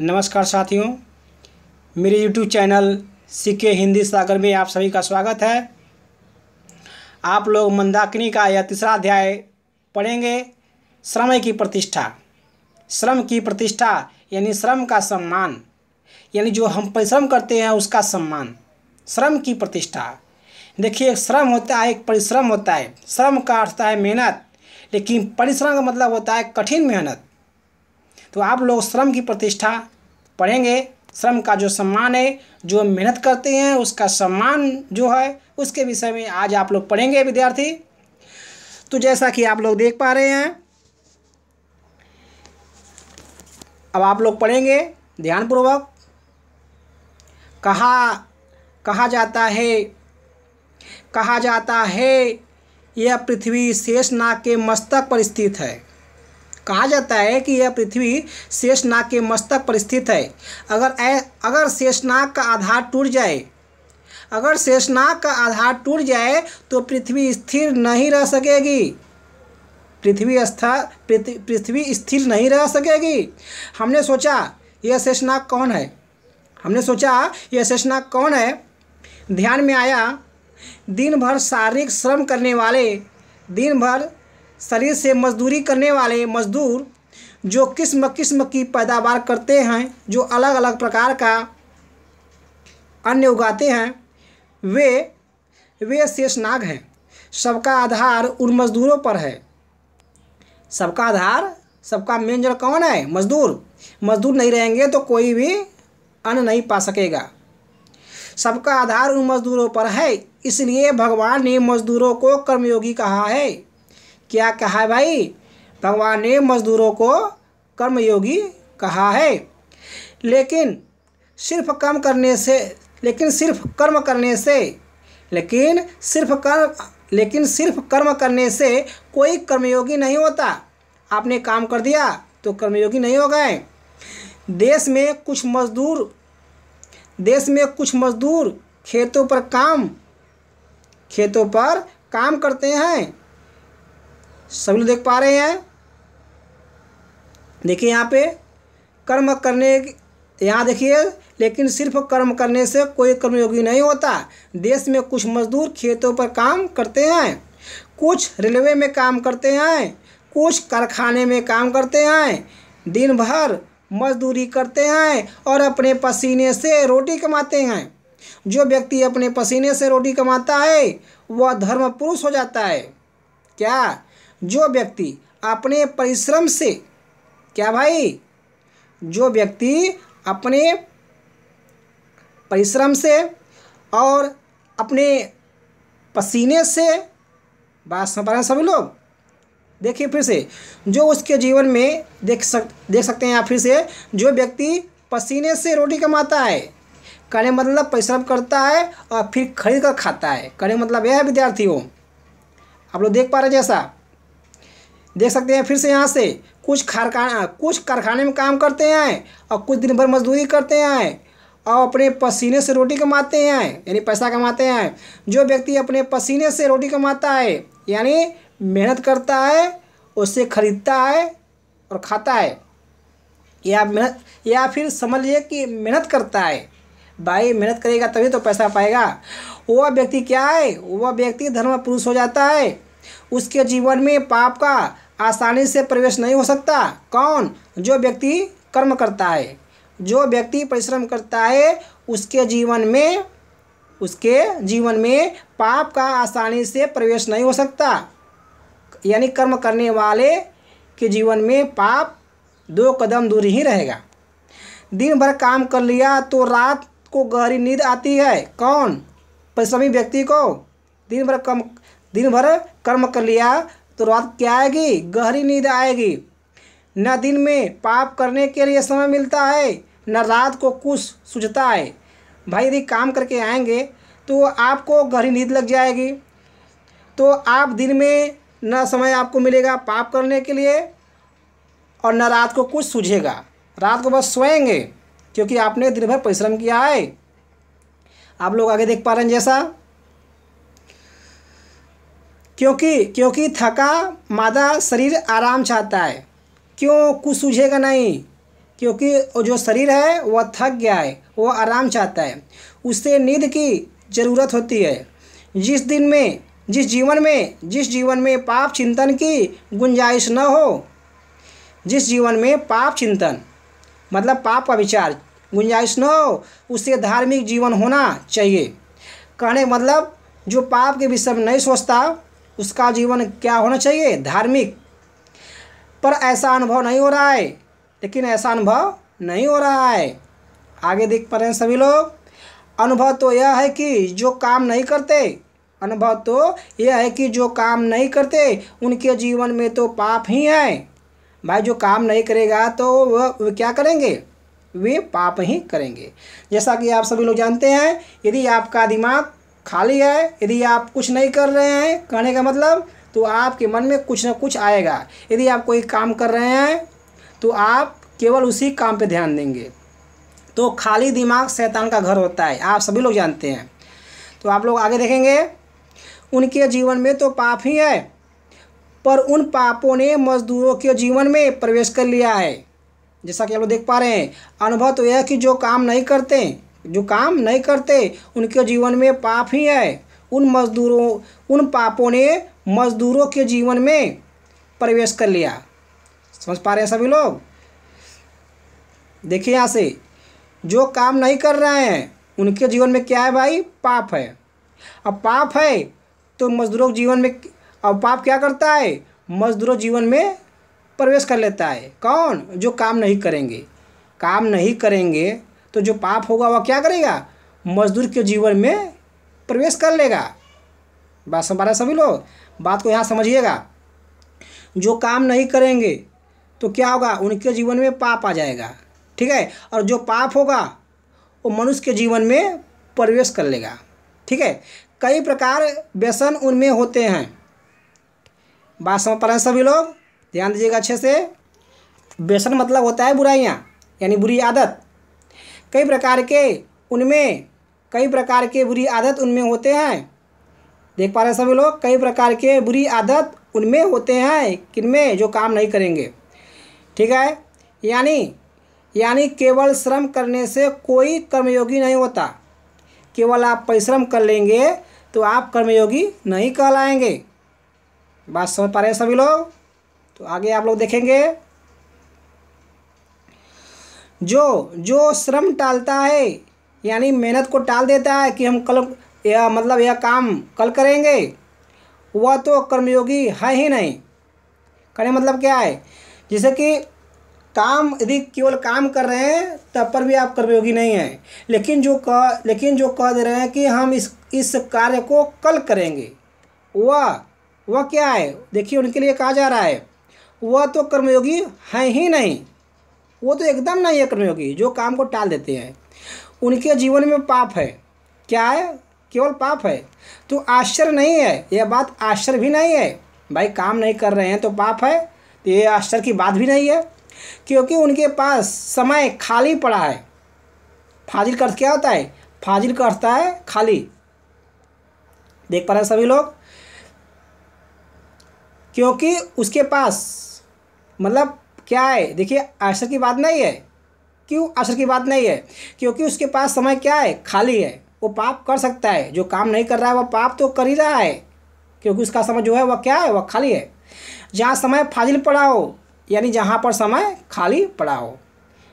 नमस्कार साथियों मेरे YouTube चैनल सीखे हिंदी सागर में आप सभी का स्वागत है आप लोग मंदाकिनी का यह तीसरा अध्याय पढ़ेंगे श्रम की प्रतिष्ठा श्रम की प्रतिष्ठा यानी श्रम का सम्मान यानी जो हम परिश्रम करते हैं उसका सम्मान श्रम की प्रतिष्ठा देखिए श्रम होता है एक परिश्रम होता है श्रम का अर्थ है मेहनत लेकिन परिश्रम का मतलब होता है कठिन मेहनत तो आप लोग श्रम की प्रतिष्ठा पढ़ेंगे श्रम का जो सम्मान है जो मेहनत करते हैं उसका सम्मान जो है उसके विषय में आज आप लोग पढ़ेंगे विद्यार्थी तो जैसा कि आप लोग देख पा रहे हैं अब आप लोग पढ़ेंगे ध्यानपूर्वक कहा कहा जाता है कहा जाता है यह पृथ्वी शेषनाग के मस्तक पर स्थित है कहा जाता है कि यह पृथ्वी शेषनाग के मस्तक पर स्थित है अगर ए, अगर शेषनाग का आधार टूट जाए अगर शेषनाग का आधार टूट जाए तो पृथ्वी स्थिर नहीं रह सकेगी पृथ्वी स्था पृथ्वी स्थिर नहीं रह सकेगी हमने सोचा यह शेषनाग कौन है हमने सोचा यह शेषनाग कौन है ध्यान में आया दिन भर शारीरिक श्रम करने वाले दिन भर शरीर से मजदूरी करने वाले मजदूर जो किस्म किस्म की पैदावार करते हैं जो अलग अलग प्रकार का अन्य उगाते हैं वे वे शेषनाग हैं सबका आधार उन मजदूरों पर है सबका आधार सबका मेन जड़ कौन है मजदूर मजदूर नहीं रहेंगे तो कोई भी अन्न नहीं पा सकेगा सबका आधार उन मजदूरों पर है इसलिए भगवान ने मजदूरों को कर्मयोगी कहा है क्या कहा है भाई भगवान ने मजदूरों को कर्मयोगी कहा है लेकिन सिर्फ कर्म करने से लेकिन सिर्फ कर्म करने से लेकिन सिर्फ कर्म लेकिन सिर्फ कर्म करने से कोई कर्मयोगी नहीं होता आपने काम कर दिया तो कर्मयोगी नहीं हो गए देश में कुछ मजदूर देश में कुछ मजदूर खेतों पर काम खेतों पर काम करते हैं सभी लोग देख पा रहे हैं देखिए यहाँ पे कर्म करने यहाँ देखिए लेकिन सिर्फ कर्म करने से कोई कर्मयोगी नहीं होता देश में कुछ मजदूर खेतों पर काम करते हैं कुछ रेलवे में काम करते हैं कुछ कारखाने में काम करते हैं दिन भर मजदूरी करते हैं और अपने पसीने से रोटी कमाते हैं जो व्यक्ति अपने पसीने से रोटी कमाता है वह धर्म पुरुष हो जाता है क्या जो व्यक्ति अपने परिश्रम से क्या भाई जो व्यक्ति अपने परिश्रम से और अपने पसीने से बात समझ पा रहे हैं सभी लोग देखिए फिर से जो उसके जीवन में देख सक देख सकते हैं आप फिर से जो व्यक्ति पसीने से रोटी कमाता है कड़े मतलब परिश्रम करता है और फिर खरीद कर खाता है कड़े मतलब यह है विद्यार्थियों आप लोग देख पा रहे जैसा देख सकते हैं फिर से यहाँ से कुछ कारखाना कुछ कारखाने में काम करते हैं और कुछ दिन भर मजदूरी करते हैं और अपने पसीने से रोटी कमाते हैं यानी पैसा कमाते हैं जो व्यक्ति अपने पसीने से रोटी कमाता है यानी मेहनत करता है उससे खरीदता है और खाता है या मेहनत या फिर समझिए कि मेहनत करता है भाई मेहनत करेगा तभी तो पैसा पाएगा वह व्यक्ति क्या है वह व्यक्ति धर्म पुरुष हो जाता है उसके जीवन में पाप का आसानी से प्रवेश नहीं हो सकता कौन जो व्यक्ति कर्म करता है जो व्यक्ति परिश्रम करता है उसके जीवन में उसके जीवन में पाप का आसानी से प्रवेश नहीं हो सकता यानी कर्म करने वाले के जीवन में पाप दो कदम दूर ही रहेगा दिन भर काम कर लिया तो रात को गहरी नींद आती है कौन परिश्रमी व्यक्ति को दिन भर कम दिन भर कर्म कर लिया तो रात क्या आएगी गहरी नींद आएगी न दिन में पाप करने के लिए समय मिलता है न रात को कुछ सूझता है भाई यदि काम करके आएंगे तो आपको गहरी नींद लग जाएगी तो आप दिन में न समय आपको मिलेगा पाप करने के लिए और न रात को कुछ सूझेगा रात को बस सोएंगे क्योंकि आपने दिन भर परिश्रम किया है आप लोग आगे देख पा रहे हैं जैसा क्योंकि क्योंकि थका मादा शरीर आराम चाहता है क्यों कुछ सूझेगा नहीं क्योंकि जो शरीर है वह थक गया है वह आराम चाहता है उससे नींद की ज़रूरत होती है जिस दिन में जिस जीवन में जिस जीवन में पाप चिंतन की गुंजाइश न हो जिस जीवन में पाप चिंतन मतलब पाप का विचार गुंजाइश न हो उससे धार्मिक जीवन होना चाहिए कहने मतलब जो पाप के विषय में नहीं सोचता उसका जीवन क्या होना चाहिए धार्मिक पर ऐसा अनुभव नहीं हो रहा है लेकिन ऐसा अनुभव नहीं हो रहा है आगे देख पा रहे हैं सभी लोग अनुभव तो यह है कि जो काम नहीं करते अनुभव तो यह है कि जो काम नहीं करते उनके जीवन में तो पाप ही है भाई जो काम नहीं करेगा तो वह क्या करेंगे वे पाप ही करेंगे जैसा कि आप सभी लोग जानते हैं यदि आपका दिमाग खाली है यदि आप कुछ नहीं कर रहे हैं कहने का मतलब तो आपके मन में कुछ ना कुछ आएगा यदि आप कोई काम कर रहे हैं तो आप केवल उसी काम पे ध्यान देंगे तो खाली दिमाग शैतान का घर होता है आप सभी लोग जानते हैं तो आप लोग आगे देखेंगे उनके जीवन में तो पाप ही है पर उन पापों ने मजदूरों के जीवन में प्रवेश कर लिया है जैसा कि आप लोग देख पा रहे हैं अनुभव तो यह है कि जो काम नहीं करते जो काम नहीं करते उनके जीवन में पाप ही है उन मजदूरों उन पापों ने मजदूरों के जीवन में प्रवेश कर लिया समझ पा रहे हैं सभी लोग देखिए यहाँ से जो काम नहीं कर रहे हैं उनके जीवन में क्या है भाई पाप है अब पाप है तो मजदूरों के जीवन में अब पाप क्या करता है मजदूरों जीवन में प्रवेश कर लेता है कौन जो काम नहीं करेंगे काम नहीं करेंगे तो जो पाप होगा वह क्या करेगा मजदूर के जीवन में प्रवेश कर लेगा बात समझ रहे सभी लोग बात को यहाँ समझिएगा जो काम नहीं करेंगे तो क्या होगा उनके जीवन में पाप आ जाएगा ठीक है और जो पाप होगा वो मनुष्य के जीवन में प्रवेश कर लेगा ठीक है कई प्रकार व्यसन उनमें होते हैं बात समझ पा रहे हैं सभी लोग ध्यान दीजिएगा अच्छे से व्यसन मतलब होता है बुराइयाँ यानी बुरी आदत कई प्रकार के उनमें कई प्रकार के बुरी आदत उनमें होते हैं देख पा रहे हैं सभी लोग कई प्रकार के बुरी आदत उनमें होते हैं किनमें जो काम नहीं करेंगे ठीक है यानी यानी केवल श्रम करने से कोई कर्मयोगी नहीं होता केवल आप परिश्रम कर लेंगे तो आप कर्मयोगी नहीं कहलाएंगे बात समझ पा रहे हैं सभी लोग तो आगे आप लोग देखेंगे जो जो श्रम टालता है यानी मेहनत को टाल देता है कि हम कल यह मतलब यह काम कल करेंगे वह तो कर्मयोगी है ही नहीं करने मतलब क्या है जैसे कि काम यदि केवल काम कर रहे हैं तब पर भी आप कर्मयोगी नहीं हैं लेकिन जो कह लेकिन जो कह दे रहे हैं कि हम इस इस कार्य को कल करेंगे वह वह क्या है देखिए उनके लिए कहा जा रहा है वह तो कर्मयोगी है ही नहीं वो तो एकदम नहीं है कर्मयोगी जो काम को टाल देते हैं उनके जीवन में पाप है क्या है केवल पाप है तो आश्चर्य नहीं है यह बात आश्चर्य भी नहीं है भाई काम नहीं कर रहे हैं तो पाप है तो ये आश्चर्य की बात भी नहीं है क्योंकि उनके पास समय खाली पड़ा है फाजिल का अर्थ क्या होता है फाजिल का अर्थ है खाली देख पा रहे हैं सभी लोग क्योंकि उसके पास मतलब क्या है देखिए असर की बात नहीं है क्यों असर की बात नहीं है क्योंकि उसके पास समय क्या है खाली है वो पाप कर सकता है जो काम नहीं कर रहा है वह पाप तो कर ही रहा है क्योंकि उसका समय जो है वह क्या है वह खाली है जहाँ समय फाजिल पड़ा हो यानी जहाँ पर समय खाली पड़ा हो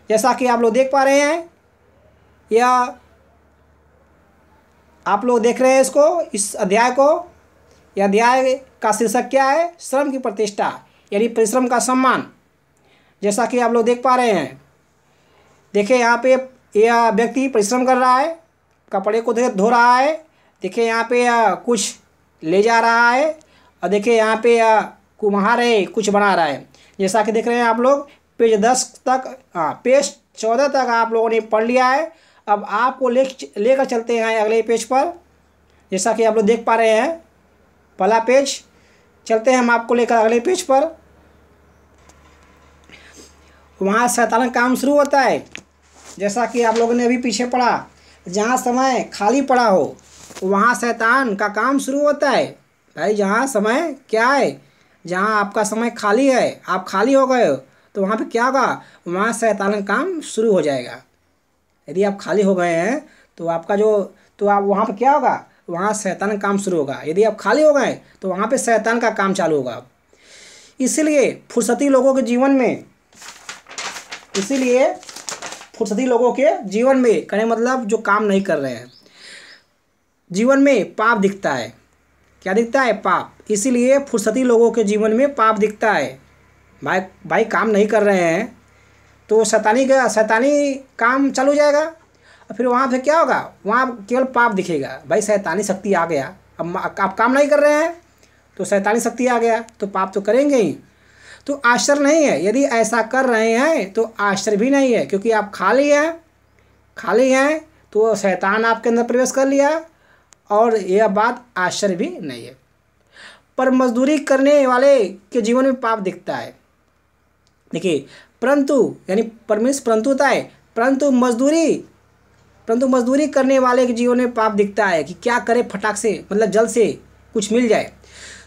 जैसा कि आप लोग देख पा रहे हैं या आप लोग देख रहे हैं इसको इस अध्याय को यह अध्याय का शीर्षक क्या है श्रम की प्रतिष्ठा यानी परिश्रम का सम्मान जैसा कि आप लोग देख पा रहे हैं देखिए यहाँ पे यह व्यक्ति परिश्रम कर रहा है कपड़े को धो रहा है देखिए यहाँ पे कुछ ले जा रहा है और देखिए यहाँ पे कुम्हार है कुछ बना रहा है जैसा कि देख रहे हैं आप लोग पेज दस तक हाँ पेज चौदह तक आप लोगों ने पढ़ लिया है अब आपको ले लेकर चलते हैं अगले पेज पर जैसा कि आप लोग देख पा रहे हैं पहला पेज चलते हैं हम आपको लेकर अगले पेज पर वहाँ सैतालन काम शुरू होता है जैसा कि आप लोगों ने अभी पीछे पढ़ा जहाँ समय खाली पड़ा हो वहाँ शैतान का काम शुरू होता है भाई जहाँ समय क्या है जहाँ आपका समय खाली है आप खाली हो गए हो तो वहाँ पे क्या होगा वहाँ शैतान काम शुरू हो जाएगा यदि आप खाली हो गए हैं तो आपका जो तो आप वहाँ पे क्या होगा वहाँ शैतान काम शुरू होगा यदि आप खाली हो गए तो वहाँ पे शैतान का काम चालू होगा इसीलिए फुर्सती लोगों के जीवन में इसीलिए फुर्सती लोगों के जीवन में कहने मतलब जो काम नहीं कर रहे हैं जीवन में पाप दिखता है क्या दिखता है पाप इसीलिए फुर्सती लोगों के जीवन में पाप दिखता है भाई भाई काम नहीं कर रहे हैं तो शैतानी का शैतानी काम चालू जाएगा और फिर वहाँ पे क्या होगा वहाँ केवल पाप दिखेगा भाई शैतानी शक्ति आ गया अब आप काम नहीं कर रहे हैं तो शैतानी शक्ति आ गया तो पाप तो करेंगे ही तो आश्चर्य नहीं है यदि ऐसा कर रहे हैं तो आश्चर्य भी नहीं है क्योंकि आप खाली हैं खाली हैं तो शैतान आपके अंदर प्रवेश कर लिया और यह बात आश्चर्य भी नहीं है पर मजदूरी करने वाले के जीवन में पाप दिखता है देखिए परंतु यानी परमिश परंतु होता है परंतु मजदूरी परंतु मजदूरी करने वाले के जीवन में पाप दिखता है कि क्या करे फटाक से मतलब जल से कुछ मिल जाए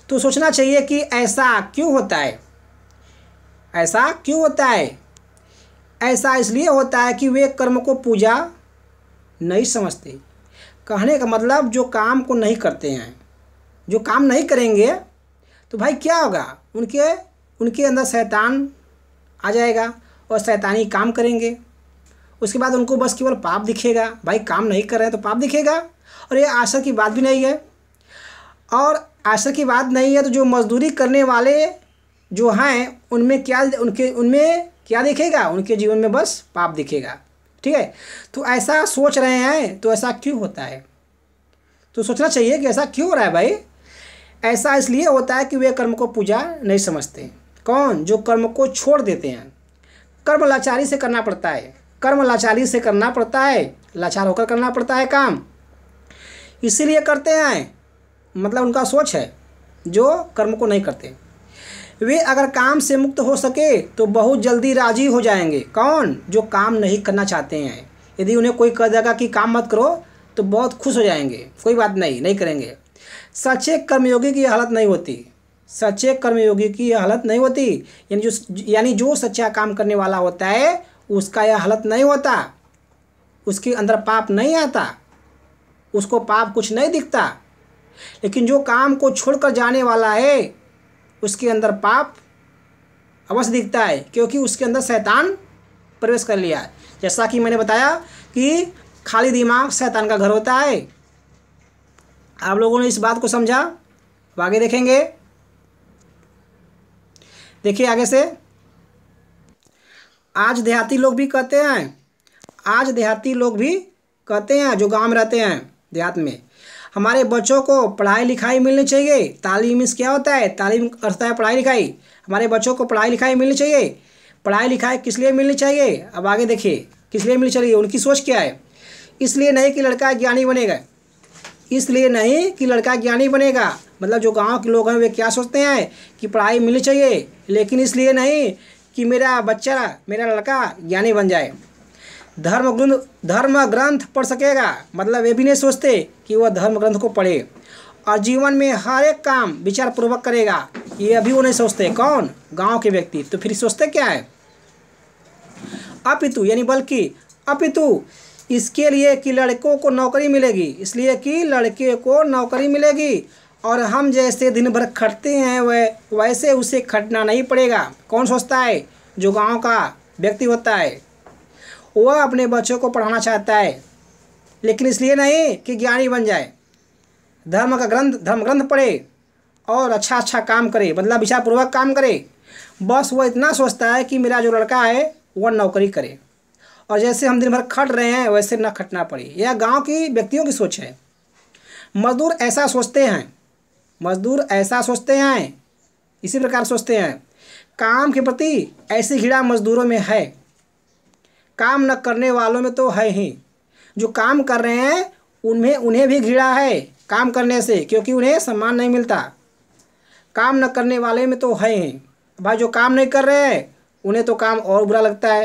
तो सोचना चाहिए कि ऐसा क्यों होता है ऐसा क्यों होता है ऐसा इसलिए होता है कि वे कर्म को पूजा नहीं समझते कहने का मतलब जो काम को नहीं करते हैं जो काम नहीं करेंगे तो भाई क्या होगा उनके उनके अंदर शैतान आ जाएगा और शैतानी काम करेंगे उसके बाद उनको बस केवल पाप दिखेगा भाई काम नहीं कर रहे हैं तो पाप दिखेगा और ये आशा की बात भी नहीं है और आशा की बात नहीं है तो जो मजदूरी करने वाले जो हैं उनमें क्या उनके उनमें क्या दिखेगा उनके जीवन में बस पाप दिखेगा ठीक है तो ऐसा सोच रहे हैं तो ऐसा क्यों होता है तो सोचना चाहिए कि ऐसा क्यों हो रहा है भाई ऐसा इसलिए होता है कि वे कर्म को पूजा नहीं समझते कौन जो कर्म को छोड़ देते हैं कर्म लाचारी से करना पड़ता है कर्म लाचारी से करना पड़ता है लाचार होकर करना पड़ता है काम इसीलिए करते हैं मतलब उनका सोच है जो कर्म को नहीं करते वे अगर काम से मुक्त हो सके तो बहुत जल्दी राजी हो जाएंगे कौन जो काम नहीं करना चाहते हैं यदि उन्हें कोई कह देगा कि काम मत करो तो बहुत खुश हो जाएंगे कोई बात नहीं नहीं करेंगे सच्चे कर्मयोगी की हालत नहीं होती सच्चे कर्मयोगी की यह हालत नहीं होती यानी जो यानी जो सच्चा काम करने वाला होता है उसका यह हालत नहीं होता उसके अंदर पाप नहीं आता उसको पाप कुछ नहीं दिखता लेकिन जो काम को छोड़कर जाने वाला है उसके अंदर पाप अवश्य दिखता है क्योंकि उसके अंदर शैतान प्रवेश कर लिया है जैसा कि मैंने बताया कि खाली दिमाग शैतान का घर होता है आप लोगों ने इस बात को समझा अब आगे देखेंगे देखिए आगे से आज देहाती लोग भी कहते हैं आज देहाती लोग भी कहते हैं जो गांव में रहते हैं देहात में हमारे बच्चों को पढ़ाई लिखाई मिलनी चाहिए तालीम मीन्स क्या होता है तालीम करता है पढ़ाई लिखाई हमारे बच्चों को पढ़ाई लिखाई मिलनी चाहिए पढ़ाई लिखाई किस लिए मिलनी चाहिए अब आगे देखिए किस लिए मिलनी चाहिए उनकी सोच क्या है इसलिए नहीं कि लड़का ज्ञानी बनेगा इसलिए नहीं कि लड़का ज्ञानी बनेगा मतलब जो गांव के लोग हैं वे क्या सोचते हैं कि पढ़ाई मिलनी चाहिए लेकिन इसलिए नहीं कि मेरा बच्चा मेरा लड़का ज्ञानी बन जाए धर्म ग्रंथ धर्म ग्रंथ पढ़ सकेगा मतलब ये भी नहीं सोचते कि वह धर्म ग्रंथ को पढ़े और जीवन में हर एक काम विचार पूर्वक करेगा ये अभी वो नहीं सोचते कौन गांव के व्यक्ति तो फिर सोचते क्या है अपितु यानी बल्कि अपितु इसके लिए कि लड़कों को नौकरी मिलेगी इसलिए कि लड़के को नौकरी मिलेगी और हम जैसे दिन भर खटते हैं वह वैसे उसे खटना नहीं पड़ेगा कौन सोचता है जो गांव का व्यक्ति होता है वह अपने बच्चों को पढ़ाना चाहता है लेकिन इसलिए नहीं कि ज्ञानी बन जाए धर्म का ग्रंथ धर्म ग्रंथ पढ़े और अच्छा अच्छा काम करे मतलब विचारपूर्वक काम करे बस वह इतना सोचता है कि मेरा जो लड़का है वह नौकरी करे और जैसे हम दिन भर खट रहे हैं वैसे न खटना पड़े यह गांव की व्यक्तियों की सोच है मजदूर ऐसा सोचते हैं मजदूर ऐसा सोचते हैं इसी प्रकार सोचते हैं काम के प्रति ऐसी घिड़ा मजदूरों में है काम न करने वालों में तो है ही जो काम कर रहे हैं उनमें उन्हें भी घृणा है काम करने से क्योंकि उन्हें सम्मान नहीं मिलता काम न करने वाले में तो है ही भाई जो काम नहीं कर रहे हैं उन्हें तो काम और बुरा लगता है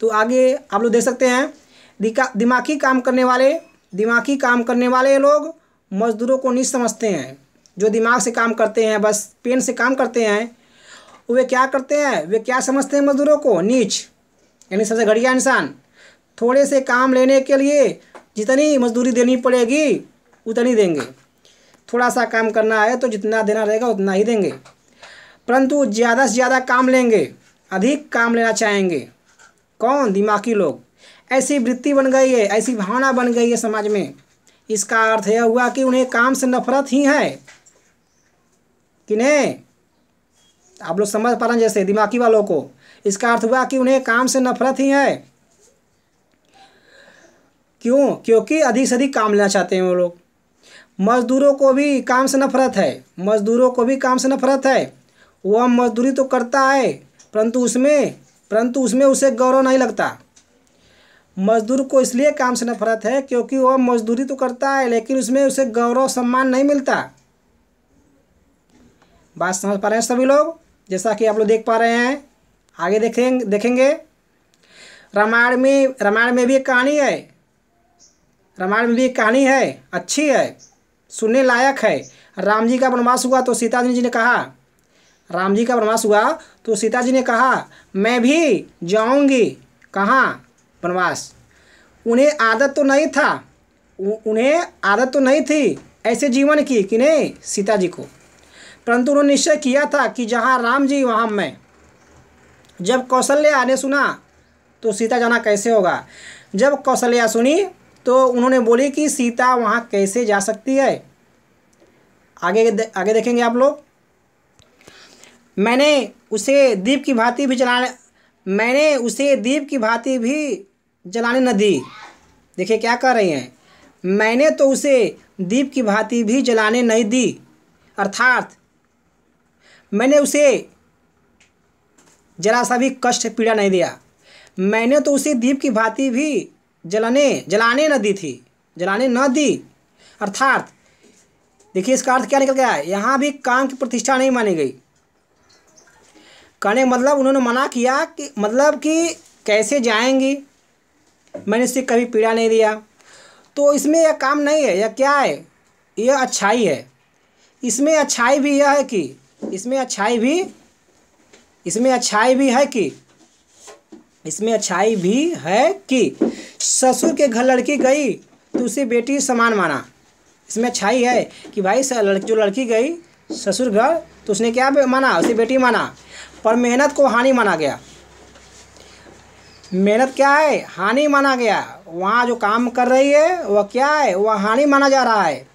तो आगे आप लोग देख सकते हैं दिमागी काम करने वाले दिमागी काम करने वाले लोग मजदूरों को नहीं समझते हैं जो दिमाग से काम करते हैं बस पेन से काम करते हैं वे क्या करते हैं वे क्या समझते हैं मजदूरों को नीच यानी सबसे घटिया इंसान थोड़े से काम लेने के लिए जितनी मजदूरी देनी पड़ेगी उतनी देंगे थोड़ा सा काम करना है तो जितना देना रहेगा उतना ही देंगे परंतु ज़्यादा से ज़्यादा काम लेंगे अधिक काम लेना चाहेंगे कौन दिमागी लोग ऐसी वृत्ति बन गई है ऐसी भावना बन गई है समाज में इसका अर्थ यह हुआ कि उन्हें काम से नफरत ही है कि नहीं आप लोग समझ पा रहे हैं जैसे दिमागी वालों को इसका अर्थ हुआ कि उन्हें काम से नफरत ही है क्यों क्योंकि अधिक से अधिक काम लेना चाहते हैं वो लोग मजदूरों को भी काम से नफरत है मजदूरों को भी काम से नफरत है वह मजदूरी तो करता है परंतु उसमें परंतु उसमें उसे गौरव नहीं लगता मजदूर को इसलिए काम से नफरत है क्योंकि वह मजदूरी तो करता है लेकिन उसमें उसे गौरव सम्मान नहीं मिलता बात समझ पा रहे हैं सभी लोग जैसा कि आप लोग देख पा रहे हैं आगे देखें देखेंगे रामायण में रामायण में भी एक कहानी है रामायण में भी एक कहानी है अच्छी है सुनने लायक है राम जी का वनवास हुआ तो सीता जी ने कहा राम जी का वनवास हुआ तो सीता जी ने कहा मैं भी जाऊंगी कहाँ वनवास उन्हें आदत तो नहीं था उन्हें आदत तो नहीं थी ऐसे जीवन की कि नहीं सीता जी को परंतु उन्होंने निश्चय किया था कि जहाँ राम जी वहाँ मैं जब कौशल्या ने सुना तो सीता जाना कैसे होगा जब कौशल्या सुनी तो उन्होंने बोली कि सीता वहाँ कैसे जा सकती है आगे दे, आगे देखेंगे आप लोग मैंने उसे दीप की भांति भी जलाने मैंने उसे दीप की भांति भी जलाने न दी देखिए क्या कह रही हैं मैंने तो उसे दीप की भांति भी जलाने नहीं दी अर्थात मैंने उसे जरा सा भी कष्ट पीड़ा नहीं दिया मैंने तो उसे दीप की भांति भी जलाने जलाने न दी थी जलाने न दी अर्थात देखिए इसका अर्थ क्या निकल गया है यहाँ भी काम की प्रतिष्ठा नहीं मानी गई कहने मतलब उन्होंने मना किया कि मतलब कि कैसे जाएंगी मैंने इससे कभी पीड़ा नहीं दिया तो इसमें यह काम नहीं है यह क्या है यह अच्छाई है इसमें अच्छाई भी यह है कि इसमें अच्छाई भी इसमें अच्छाई भी है कि इसमें अच्छाई भी है कि ससुर के घर लड़की गई तो उसे बेटी समान माना इसमें अच्छाई है कि भाई जो लड़की गई ससुर घर तो उसने क्या माना उसे बेटी माना पर मेहनत को हानि माना गया मेहनत क्या है हानि माना गया वहाँ जो काम कर रही है वह क्या है वह हानि माना जा रहा है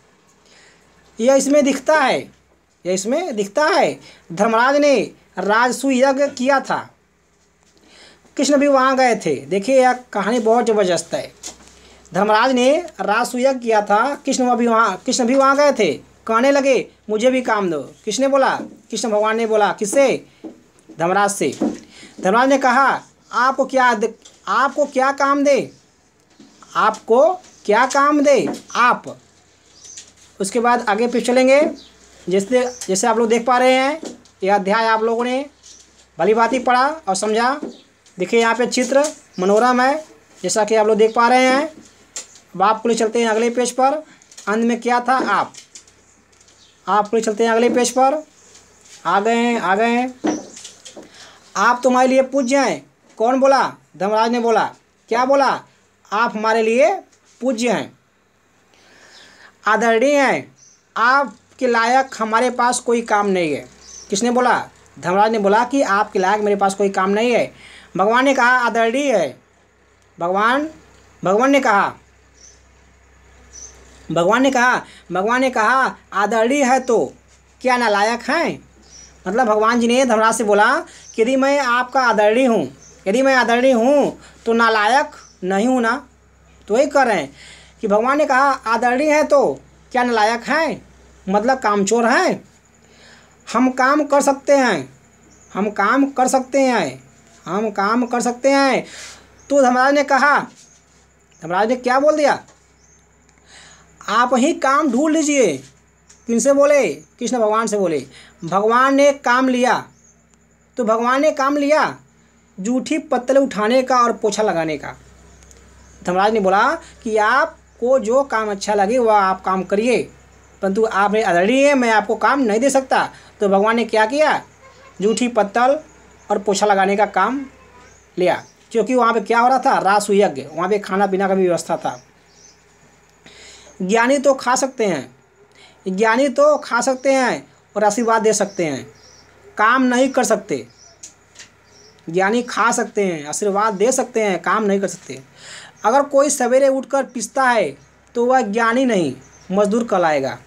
यह इसमें दिखता है यह इसमें दिखता है धर्मराज ने राजसु यज्ञ किया था कृष्ण भी वहाँ गए थे देखिए यह कहानी बहुत ज़बरदस्त है धर्मराज ने राजसु यज्ञ किया था कृष्ण भी वहाँ कृष्ण भी वहाँ गए थे कहने लगे मुझे भी काम दो किसने बोला कृष्ण भगवान ने बोला किससे धर्मराज से धर्मराज ने कहा आपको क्या आपको क्या काम दे आपको क्या काम दे आप उसके बाद आगे पीछे चलेंगे जैसे जैसे आप लोग देख पा रहे हैं यह अध्याय आप लोगों ने भली भांति पढ़ा और समझा देखिए यहाँ पे चित्र मनोरम है जैसा कि आप लोग देख पा रहे हैं अब आप को चलते हैं अगले पेज पर अंत में क्या था आप आप को चलते हैं अगले पेज पर आ गए हैं आ गए हैं आप तुम्हारे लिए पूज्य हैं कौन बोला धर्मराज ने बोला क्या बोला आप हमारे लिए पूज्य हैं आदरणीय हैं आप के लायक हमारे पास कोई काम नहीं है किसने बोला धर्मराज ने बोला कि आपके लायक मेरे पास कोई काम नहीं है भगवान ने कहा आदरणीय है भगवान भगवान ने कहा भगवान ने कहा भगवान ने कहा आदरणीय है तो क्या नालायक हैं मतलब भगवान जी ने धर्मराज से बोला कि यदि मैं आपका आदरणीय हूँ यदि मैं आदरणीय हूँ तो नालायक नहीं हूँ ना तो वही कर रहे हैं कि भगवान ने कहा आदरणीय है तो क्या नालायक हैं मतलब कामचोर हैं हम काम कर सकते हैं हम काम कर सकते हैं हम काम कर सकते हैं तो धमराज ने कहा धमराज ने क्या बोल दिया आप ही काम ढूंढ लीजिए किनसे बोले कृष्ण भगवान से बोले भगवान ने काम लिया तो भगवान ने काम लिया जूठी पत्तल उठाने का और पोछा लगाने का धमराज ने बोला कि आपको जो काम अच्छा लगे वह आप काम करिए परंतु आप मेरे अधड़ी है मैं आपको काम नहीं दे सकता तो भगवान ने क्या किया जूठी पत्तल और पोछा लगाने का काम लिया क्योंकि वहाँ पे क्या हो रहा था रासु यज्ञ वहाँ पे खाना पीना का भी व्यवस्था था ज्ञानी तो खा सकते हैं ज्ञानी तो खा सकते हैं और आशीर्वाद दे सकते हैं काम नहीं कर सकते ज्ञानी खा सकते हैं आशीर्वाद दे सकते हैं काम नहीं कर सकते अगर कोई सवेरे उठकर पिसता है तो वह ज्ञानी नहीं मजदूर कहलाएगा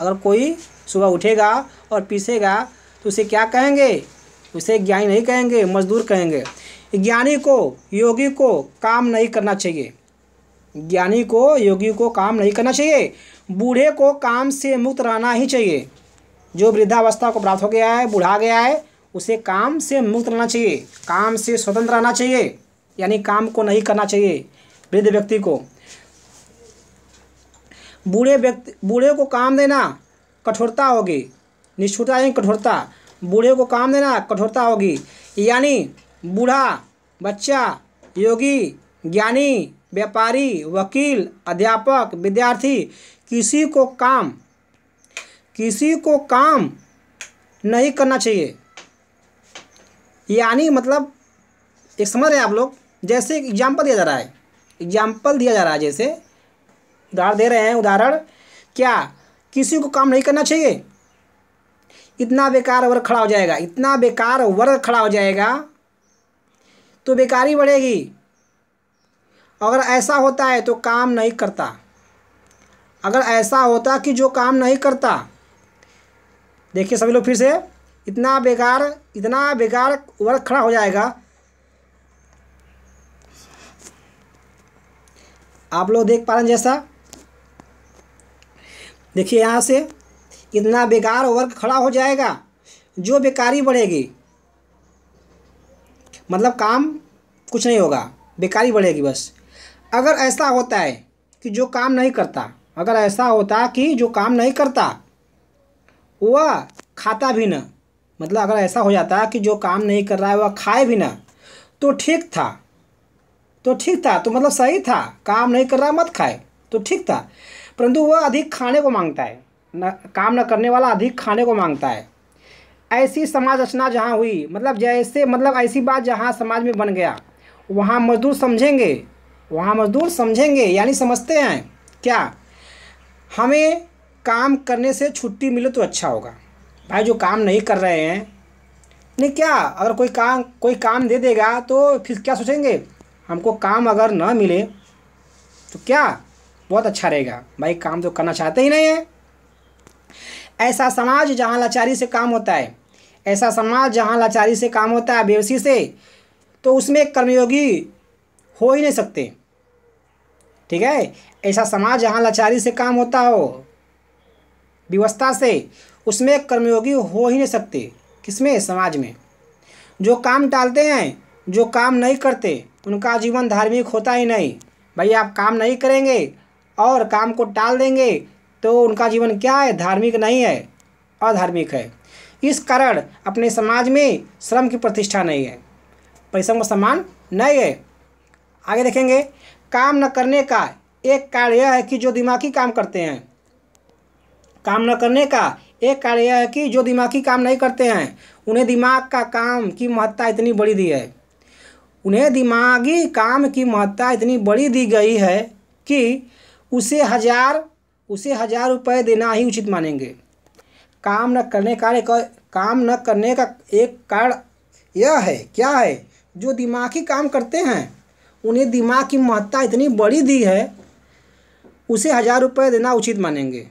अगर कोई सुबह उठेगा और पीसेगा तो उसे क्या कहेंगे उसे ज्ञानी नहीं कहेंगे मजदूर कहेंगे ज्ञानी को योगी को काम नहीं करना चाहिए ज्ञानी को योगी को काम नहीं करना चाहिए बूढ़े को काम से मुक्त रहना ही चाहिए जो वृद्धावस्था को प्राप्त हो गया है बूढ़ा गया है उसे काम से मुक्त रहना चाहिए काम से स्वतंत्र रहना चाहिए यानी काम को नहीं करना चाहिए वृद्ध व्यक्ति को बूढ़े व्यक्ति बूढ़े को काम देना कठोरता होगी निष्ठुरता यानी कठोरता बूढ़े को काम देना कठोरता होगी यानी बूढ़ा बच्चा योगी ज्ञानी व्यापारी वकील अध्यापक विद्यार्थी किसी को काम किसी को काम नहीं करना चाहिए यानी मतलब एक समझ रहे हैं आप लोग जैसे एग्जाम्पल दिया जा रहा है एग्जाम्पल दिया जा रहा है जैसे उदाहरण दे रहे हैं उदाहरण क्या किसी को काम नहीं करना चाहिए इतना बेकार वर्ग खड़ा हो जाएगा इतना बेकार वर्ग खड़ा हो जाएगा तो बेकारी बढ़ेगी अगर ऐसा होता है तो काम नहीं करता अगर ऐसा होता कि जो काम नहीं करता देखिए सभी लोग फिर से इतना बेकार इतना बेकार वर्ग खड़ा हो जाएगा आप लोग देख पा रहे हैं जैसा देखिए यहाँ से इतना बेकार वर्ग खड़ा हो जाएगा जो बेकारी बढ़ेगी मतलब काम कुछ नहीं होगा बेकारी बढ़ेगी बस अगर ऐसा होता है कि जो काम नहीं करता अगर ऐसा होता कि जो काम नहीं करता वह खाता भी ना मतलब अगर ऐसा हो जाता कि जो काम नहीं कर रहा है वह खाए भी ना तो ठीक था तो ठीक था तो मतलब सही था काम नहीं कर रहा मत खाए तो ठीक था परंतु वह अधिक खाने को मांगता है न काम न करने वाला अधिक खाने को मांगता है ऐसी समाज रचना जहाँ हुई मतलब जैसे मतलब ऐसी बात जहाँ समाज में बन गया वहाँ मजदूर समझेंगे वहाँ मजदूर समझेंगे यानी समझते हैं क्या हमें काम करने से छुट्टी मिले तो अच्छा होगा भाई जो काम नहीं कर रहे हैं नहीं क्या अगर कोई काम कोई काम दे देगा तो फिर क्या सोचेंगे हमको काम अगर ना मिले तो क्या बहुत अच्छा रहेगा भाई काम तो करना चाहते ही नहीं है ऐसा समाज जहाँ लाचारी से काम होता है ऐसा समाज जहाँ लाचारी से काम होता है बेवसी से तो उसमें कर्मयोगी हो ही नहीं सकते ठीक है ऐसा समाज जहाँ लाचारी से काम होता हो व्यवस्था से उसमें कर्मयोगी हो ही नहीं सकते किसमें समाज में जो काम टालते हैं जो काम नहीं करते उनका जीवन धार्मिक होता ही नहीं भाई आप काम नहीं करेंगे और काम को टाल देंगे तो उनका जीवन क्या है धार्मिक नहीं है अधार्मिक है इस कारण अपने समाज में श्रम की प्रतिष्ठा नहीं है परिश्रम का सम्मान नहीं है आगे देखेंगे काम न करने का एक कारण यह है कि जो दिमागी काम करते हैं काम न करने का एक कारण यह है कि जो दिमागी काम नहीं करते हैं उन्हें दिमाग का काम की महत्ता इतनी बड़ी दी है उन्हें दिमागी काम की महत्ता इतनी बड़ी दी गई है कि उसे हजार उसे हजार रुपये देना ही उचित मानेंगे काम न करने कार्य का काम न करने का एक कारण यह है क्या है जो दिमागी काम करते हैं उन्हें दिमाग की महत्ता इतनी बड़ी दी है उसे हज़ार रुपये देना उचित मानेंगे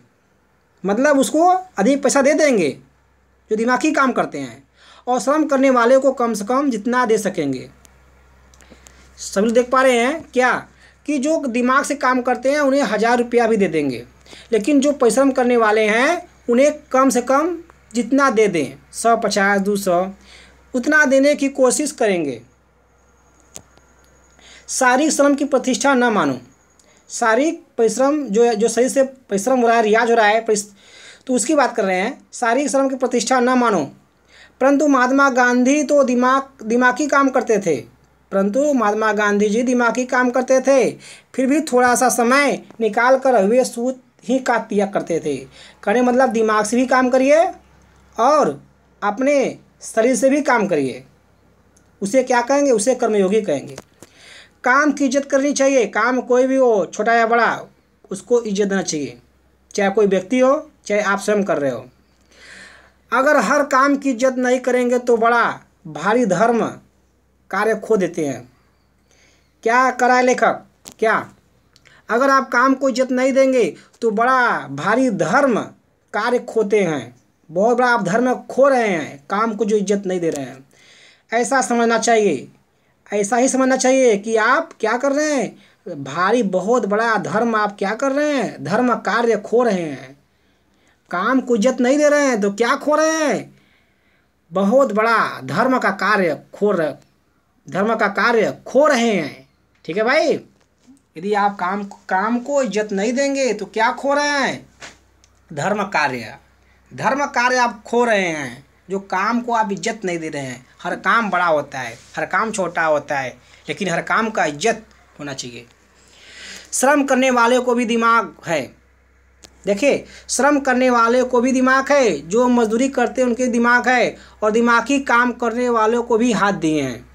मतलब उसको अधिक पैसा दे देंगे जो दिमागी काम करते हैं और श्रम करने वाले को कम से कम जितना दे सकेंगे सभी देख पा रहे हैं क्या कि जो दिमाग से काम करते हैं उन्हें हज़ार रुपया भी दे देंगे लेकिन जो परिश्रम करने वाले हैं उन्हें कम से कम जितना दे दें सौ पचास दो सौ उतना देने की कोशिश करेंगे शारीरिक श्रम की प्रतिष्ठा न मानो शारीरिक परिश्रम जो जो सही से परिश्रम हो रहा है रियाज हो रहा है तो उसकी बात कर रहे हैं शारीरिक श्रम की प्रतिष्ठा न मानो परंतु महात्मा गांधी तो दिमाग दिमागी काम करते थे परंतु महात्मा गांधी जी दिमागी काम करते थे फिर भी थोड़ा सा समय निकाल कर हुए सूत ही का दिया करते थे कहने मतलब दिमाग से भी काम करिए और अपने शरीर से भी काम करिए उसे क्या कहेंगे उसे कर्मयोगी कहेंगे काम की इज्जत करनी चाहिए काम कोई भी हो छोटा या बड़ा उसको इज्जत देना चाहिए चाहे कोई व्यक्ति हो चाहे आप स्वयं कर रहे हो अगर हर काम की इज्जत नहीं करेंगे तो बड़ा भारी धर्म कार्य खो देते हैं क्या करा है लेखक क्या अगर आप काम को इज्जत नहीं देंगे तो बड़ा भारी धर्म कार्य खोते हैं बहुत बड़ा आप धर्म खो रहे हैं काम को जो इज्जत नहीं दे रहे हैं ऐसा समझना चाहिए ऐसा ही समझना चाहिए कि आप क्या कर रहे हैं भारी बहुत बड़ा धर्म आप क्या कर रहे हैं धर्म कार्य खो रहे हैं काम को इज्जत नहीं दे रहे हैं तो क्या खो रहे हैं बहुत बड़ा धर्म का कार्य खो रहे धर्म का कार्य खो रहे हैं ठीक है भाई यदि आप काम काम को इज्जत नहीं देंगे तो क्या खो रहे हैं धर्म कार्य धर्म कार्य आप खो रहे हैं जो काम को आप इज्जत नहीं दे रहे हैं हर काम बड़ा होता है हर काम छोटा होता है लेकिन हर काम का इज्जत होना चाहिए श्रम करने वाले को भी दिमाग है देखिए श्रम करने वाले को भी दिमाग है जो मजदूरी करते हैं उनके दिमाग है और दिमागी काम करने वालों को भी हाथ दिए हैं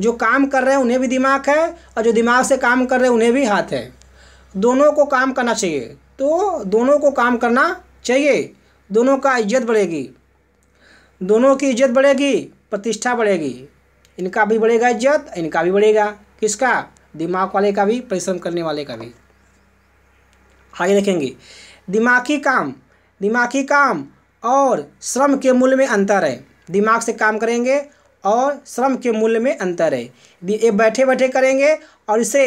जो काम कर रहे हैं उन्हें भी दिमाग है और जो दिमाग से काम कर रहे हैं उन्हें भी हाथ है दोनों को काम करना चाहिए तो दोनों को काम करना चाहिए दोनों का इज्जत बढ़ेगी दोनों की इज्जत बढ़ेगी प्रतिष्ठा बढ़ेगी इनका भी बढ़ेगा इज्जत इनका भी बढ़ेगा किसका दिमाग वाले का भी परिश्रम करने वाले का भी आगे देखेंगे दिमागी काम दिमागी काम और श्रम के मूल्य में अंतर है दिमाग से काम करेंगे और श्रम के मूल्य में अंतर है ये बैठे बैठे करेंगे और इसे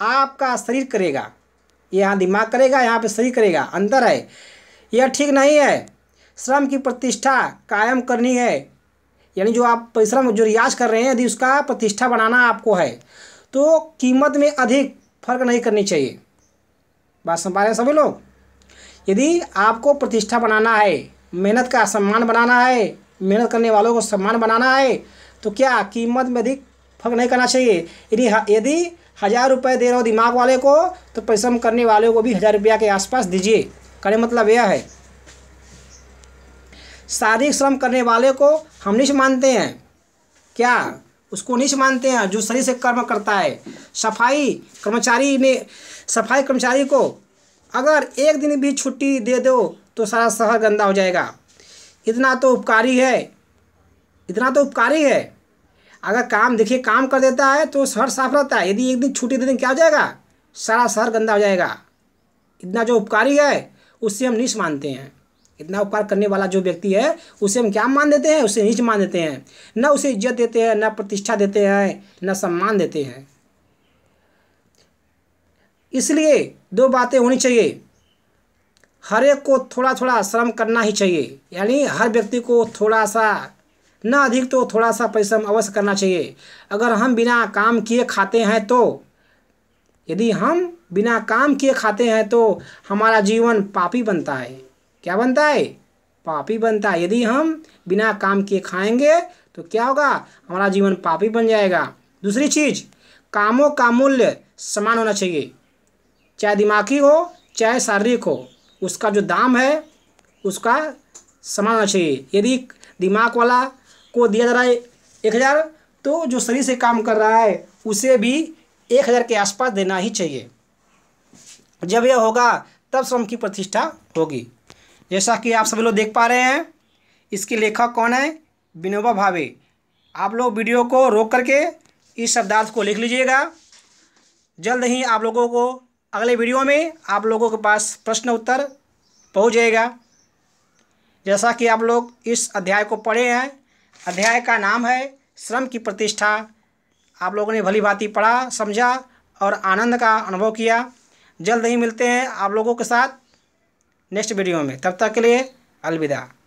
आपका शरीर करेगा यहाँ दिमाग करेगा यहाँ पे शरीर करेगा अंतर है यह ठीक नहीं है श्रम की प्रतिष्ठा कायम करनी है यानी जो आप परिश्रम जो रियाज कर रहे हैं यदि उसका प्रतिष्ठा बनाना आपको है तो कीमत में अधिक फर्क नहीं करनी चाहिए बात समझ पा रहे हैं सभी लोग यदि आपको प्रतिष्ठा बनाना है मेहनत का सम्मान बनाना है मेहनत करने वालों को सम्मान बनाना है तो क्या कीमत में अधिक फर्क नहीं करना चाहिए यदि यदि हज़ार रुपये दे रहे हो दिमाग वाले को तो परिश्रम करने वाले को भी हज़ार रुपया के आसपास दीजिए कड़े मतलब यह है शारीरिक श्रम करने वाले को हम नीच मानते हैं क्या उसको नीच मानते हैं जो शरीर से कर्म करता है सफाई कर्मचारी ने सफाई कर्मचारी को अगर एक दिन भी छुट्टी दे दो तो सारा शहर गंदा हो जाएगा इतना तो उपकारी है इतना तो उपकारी है अगर काम देखिए काम कर देता है तो शहर साफ रहता है यदि एक दिन छुट्टी दे दिन क्या हो जाएगा सारा शहर गंदा हो जाएगा इतना जो उपकारी है उससे हम नीच मानते हैं इतना उपकार करने वाला जो व्यक्ति है उसे हम क्या मान देते हैं उसे नीच मान देते हैं न उसे इज्जत देते हैं न प्रतिष्ठा देते हैं न सम्मान देते हैं इसलिए दो बातें होनी चाहिए हर एक को थोड़ा थोड़ा श्रम करना ही चाहिए यानी हर व्यक्ति को थोड़ा सा न अधिक तो थोड़ा सा परिश्रम अवश्य करना चाहिए अगर हम बिना काम किए खाते हैं तो यदि हम बिना काम किए खाते हैं तो हमारा जीवन पापी बनता है क्या बनता है पापी बनता है यदि हम बिना काम किए खाएंगे तो क्या होगा हमारा जीवन पापी बन जाएगा दूसरी चीज़ कामों का मूल्य समान होना चाहिए चाहे दिमागी हो चाहे शारीरिक हो उसका जो दाम है उसका समान होना चाहिए यदि दिमाग वाला को दिया जा रहा है एक हज़ार तो जो शरीर से काम कर रहा है उसे भी एक हज़ार के आसपास देना ही चाहिए जब यह होगा तब श्रम की प्रतिष्ठा होगी जैसा कि आप सभी लोग देख पा रहे हैं इसके लेखक कौन है विनोबा भावे आप लोग वीडियो को रोक करके इस शब्दार्थ को लिख लीजिएगा जल्द ही आप लोगों को अगले वीडियो में आप लोगों के पास प्रश्न उत्तर पहुँच जाएगा जैसा कि आप लोग इस अध्याय को पढ़े हैं अध्याय का नाम है श्रम की प्रतिष्ठा आप लोगों ने भली भांति पढ़ा समझा और आनंद का अनुभव किया जल्द ही मिलते हैं आप लोगों के साथ नेक्स्ट वीडियो में तब तक के लिए अलविदा